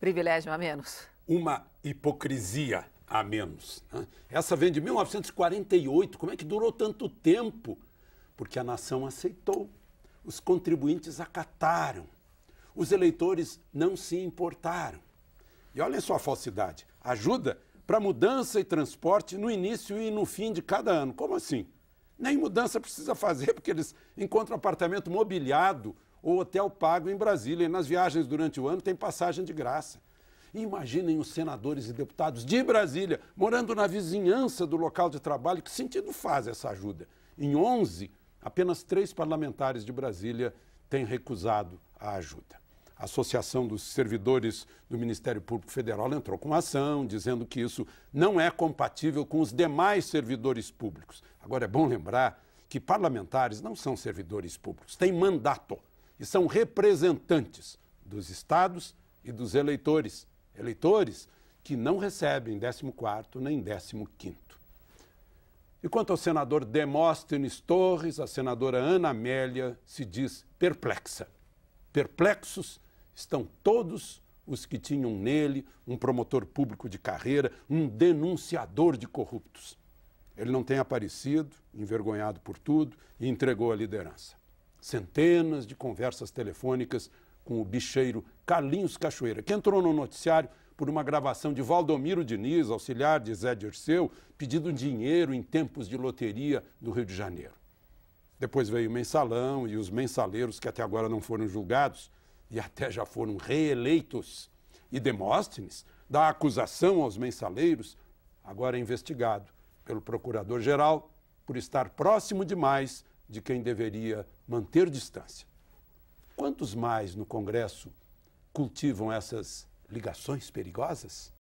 privilégio a menos. Uma hipocrisia a menos. Né? Essa vem de 1948. Como é que durou tanto tempo? Porque a nação aceitou, os contribuintes acataram, os eleitores não se importaram. E olhem só a falsidade: ajuda para mudança e transporte no início e no fim de cada ano. Como assim? Nem mudança precisa fazer, porque eles encontram apartamento mobiliado ou hotel pago em Brasília. E nas viagens durante o ano tem passagem de graça. Imaginem os senadores e deputados de Brasília, morando na vizinhança do local de trabalho, que sentido faz essa ajuda? Em 11, apenas três parlamentares de Brasília têm recusado a ajuda. A Associação dos Servidores do Ministério Público Federal entrou com ação, dizendo que isso não é compatível com os demais servidores públicos. Agora, é bom lembrar que parlamentares não são servidores públicos, têm mandato e são representantes dos estados e dos eleitores, eleitores que não recebem 14º nem 15º. E quanto ao senador Demóstenes Torres, a senadora Ana Amélia se diz perplexa. Perplexos estão todos os que tinham nele um promotor público de carreira, um denunciador de corruptos. Ele não tem aparecido, envergonhado por tudo, e entregou a liderança centenas de conversas telefônicas com o bicheiro Carlinhos Cachoeira, que entrou no noticiário por uma gravação de Valdomiro Diniz, auxiliar de Zé Dirceu, pedindo dinheiro em tempos de loteria do Rio de Janeiro. Depois veio o mensalão e os mensaleiros que até agora não foram julgados e até já foram reeleitos. E Demóstenes, da acusação aos mensaleiros, agora é investigado pelo procurador-geral por estar próximo demais de quem deveria manter distância. Quantos mais no Congresso cultivam essas ligações perigosas?